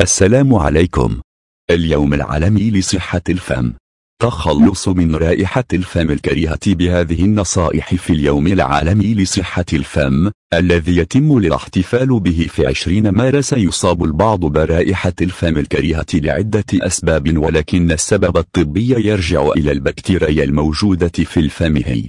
السلام عليكم اليوم العالمي لصحة الفم تخلص من رائحة الفم الكريهة بهذه النصائح في اليوم العالمي لصحة الفم الذي يتم الاحتفال به في 20 مارس يصاب البعض برائحة الفم الكريهة لعدة أسباب ولكن السبب الطبي يرجع إلى البكتيريا الموجودة في الفم هي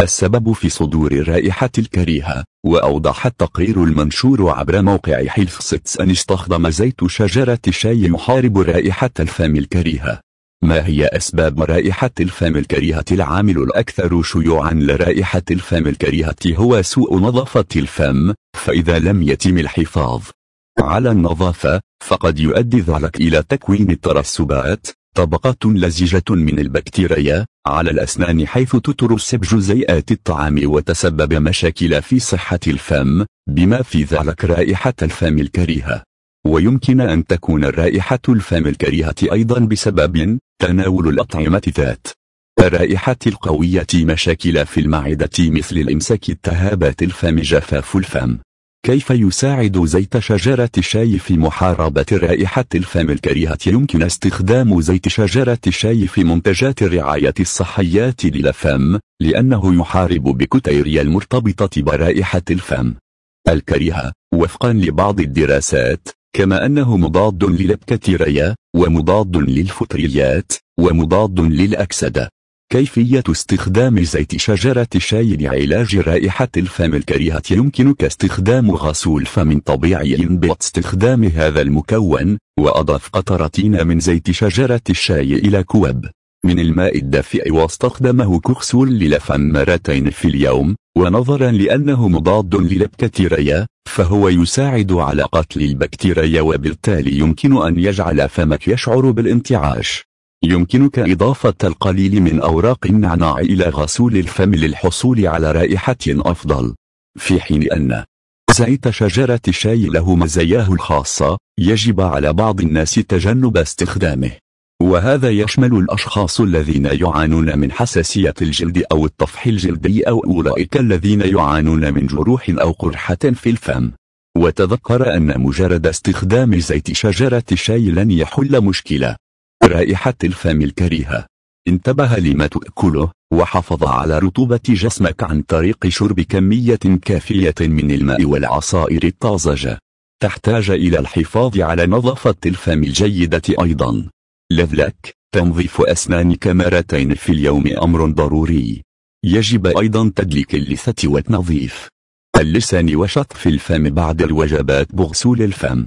السبب في صدور الرائحة الكريهة وأوضح التقرير المنشور عبر موقع حلف ستس أن استخدم زيت شجرة الشاي يحارب رائحة الفم الكريهة ما هي أسباب رائحة الفم الكريهة العامل الأكثر شيوعا لرائحة الفم الكريهة هو سوء نظافة الفم فإذا لم يتم الحفاظ على النظافة فقد يؤدي ذلك إلى تكوين الترسبات طبقات لزجة من البكتيريا على الأسنان حيث تترسب جزيئات الطعام وتسبب مشاكل في صحة الفم بما في ذلك رائحة الفم الكريهة ويمكن أن تكون رائحة الفم الكريهة أيضا بسبب تناول الأطعمة ذات الرائحة القوية مشاكل في المعدة مثل الإمساك التهابات الفم جفاف الفم كيف يساعد زيت شجرة الشاي في محاربة رائحة الفم الكريهة يمكن استخدام زيت شجرة الشاي في منتجات الرعاية الصحية للفم لأنه يحارب بكتيريا المرتبطة برائحة الفم الكريهة وفقا لبعض الدراسات كما أنه مضاد للبكتيريا ومضاد للفطريات ومضاد للأكسدة كيفية استخدام زيت شجرة الشاي لعلاج رائحة الفم الكريهة يمكنك استخدام غسول فم طبيعي باستخدام هذا المكون وأضف قطرتين من زيت شجرة الشاي إلى كوب من الماء الدافئ واستخدمه كغسول للفم مرتين في اليوم ونظرا لأنه مضاد للبكتيريا فهو يساعد على قتل البكتيريا وبالتالي يمكن أن يجعل فمك يشعر بالانتعاش يمكنك إضافة القليل من أوراق النعناع إلى غسول الفم للحصول على رائحة أفضل في حين أن زيت شجرة الشاي له مزاياه الخاصة يجب على بعض الناس تجنب استخدامه وهذا يشمل الأشخاص الذين يعانون من حساسية الجلد أو الطفح الجلدي أو أولئك الذين يعانون من جروح أو قرحة في الفم وتذكر أن مجرد استخدام زيت شجرة الشاي لن يحل مشكلة رائحة الفم الكريهة انتبه لما تأكله وحافظ على رطوبة جسمك عن طريق شرب كمية كافية من الماء والعصائر الطازجة تحتاج إلى الحفاظ على نظافة الفم الجيدة أيضا لذلك تنظيف أسنانك مرتين في اليوم أمر ضروري يجب أيضا تدليك اللثة والتنظيف اللسان وشطف الفم بعد الوجبات بغسول الفم